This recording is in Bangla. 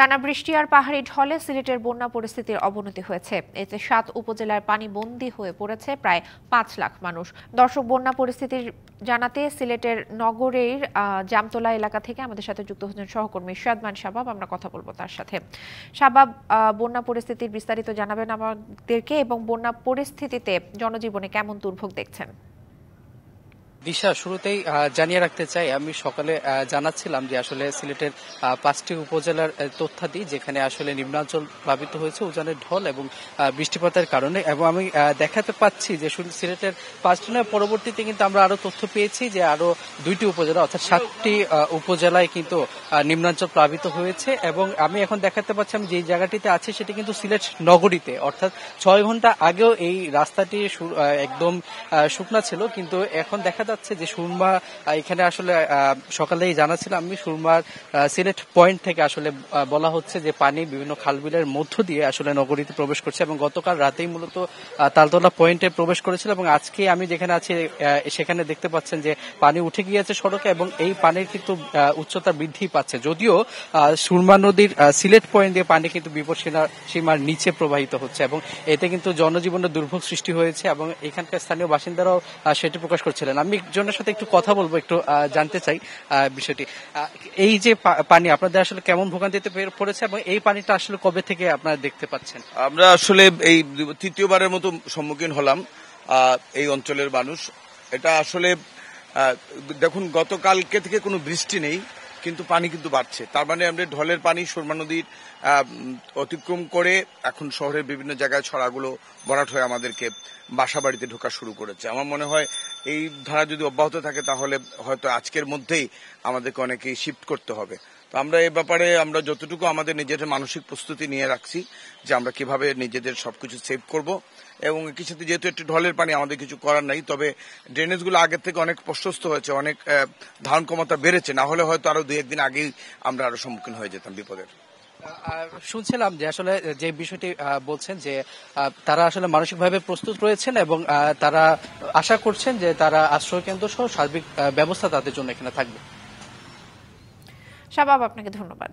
টানা বৃষ্টি আর পাহাড়ি ঢলে সিলেটের বন্যা পরিস্থিতির অবনতি হয়েছে এতে সাত উপজেলার পানি বন্দি হয়ে পড়েছে প্রায় পাঁচ লাখ মানুষ দর্শক বন্যা পরিস্থিতির জানাতে সিলেটের নগরের জামতলা এলাকা থেকে আমাদের সাথে যুক্ত হচ্ছেন সহকর্মী সাদমান শাবাব আমরা কথা বলবো তার সাথে শাবাব বন্যা পরিস্থিতির বিস্তারিত জানাবেন আমাদেরকে এবং বন্যা পরিস্থিতিতে জনজীবনে কেমন দুর্ভোগ দেখছেন দিশা শুরুতেই জানিয়ে রাখতে চাই আমি সকালে জানাচ্ছিলাম যে আসলে সিলেটের পাঁচটি উপজেলার তথ্যাদি যেখানে আসলে নিম্নাঞ্চল প্লাবিত হয়েছে উজানের ঢল এবং বৃষ্টিপাতের কারণে এবং আমি দেখাতে পাচ্ছি যে সিলেটের পাঁচটি নয় পরবর্তীতে কিন্তু আমরা আরো তথ্য পেয়েছি যে আরো দুইটি উপজেলা অর্থাৎ সাতটি উপজেলায় কিন্তু নিম্নাঞ্চল প্লাবিত হয়েছে এবং আমি এখন দেখাতে পাচ্ছি আমি যে জায়গাটিতে আছি সেটি কিন্তু সিলেট নগরীতে অর্থাৎ ছয় ঘন্টা আগেও এই রাস্তাটি একদম শুকনা ছিল কিন্তু এখন দেখাতে যাচ্ছে যে সুরমা এখানে আসলে সকালেই জানাছিলাম আমি সুরমার সিলেট পয়েন্ট থেকে আসলে বলা হচ্ছে যে পানি বিভিন্ন খালবিলের মধ্য দিয়ে আসলে নগরীতে প্রবেশ করছে এবং গতকাল রাতেই মূলত তালতলা পয়েন্টে প্রবেশ করেছিল এবং আজকে আমি যেখানে আছি সেখানে দেখতে পাচ্ছেন যে পানি উঠে গিয়েছে সড়কে এবং এই পানির কিন্তু উচ্চতা বৃদ্ধি পাচ্ছে যদিও সুরমা নদীর সিলেট পয়েন্ট দিয়ে পানি কিন্তু বিপদ সীমার নিচে প্রবাহিত হচ্ছে এবং এতে কিন্তু জনজীবনের দুর্ভোগ সৃষ্টি হয়েছে এবং এখানকার স্থানীয় বাসিন্দারাও সেটি প্রকাশ করছিলেন আমি একজনের সাথে একটু কথা বলবো একটু জানতে চাই বিষয়টি এই যে পানি আপনাদের আসলে কেমন ভোগান্তিতে পড়েছে এবং এই পানিটা আসলে কবে থেকে আপনারা দেখতে পাচ্ছেন আমরা আসলে এই তৃতীয়বারের মতো সম্মুখীন হলাম এই অঞ্চলের মানুষ এটা আসলে দেখুন গতকালকে থেকে কোনো বৃষ্টি নেই কিন্তু পানি কিন্তু বাড়ছে তার মানে আমরা ঢলের পানি সুরমা নদীর অতিক্রম করে এখন শহরের বিভিন্ন জায়গায় ছড়াগুলো ভরাট হয়ে আমাদেরকে বাসা বাড়িতে ঢোকা শুরু করেছে আমার মনে হয় এই ধারা যদি অব্যাহত থাকে তাহলে হয়তো আজকের মধ্যেই আমাদেরকে অনেকেই শিফট করতে হবে আমরা এ ব্যাপারে আমরা যতটুকু আমাদের নিজেদের মানসিক প্রস্তুতি নিয়ে রাখছি যে আমরা কিভাবে নিজেদের সবকিছু সেভ করব এবং একই সাথে যেহেতু একটু ঢলের পানি আমাদের কিছু করার নাই তবে ড্রেনেজগুলো আগের থেকে অনেক প্রশস্ত হয়েছে অনেক ধারণ ক্ষমতা বেড়েছে না হলে হয়তো আরো দু একদিন আগেই আমরা আরো সম্মুখীন হয়ে যেতাম বিপদের শুনছিলাম যে আসলে যে বিষয়টি বলছেন যে তারা আসলে মানসিকভাবে প্রস্তুত রয়েছেন এবং তারা আশা করছেন যে তারা আশ্রয় কেন্দ্র সহ সার্বিক ব্যবস্থা তাদের জন্য এখানে থাকবে শাবাব আপনাকে ধন্যবাদ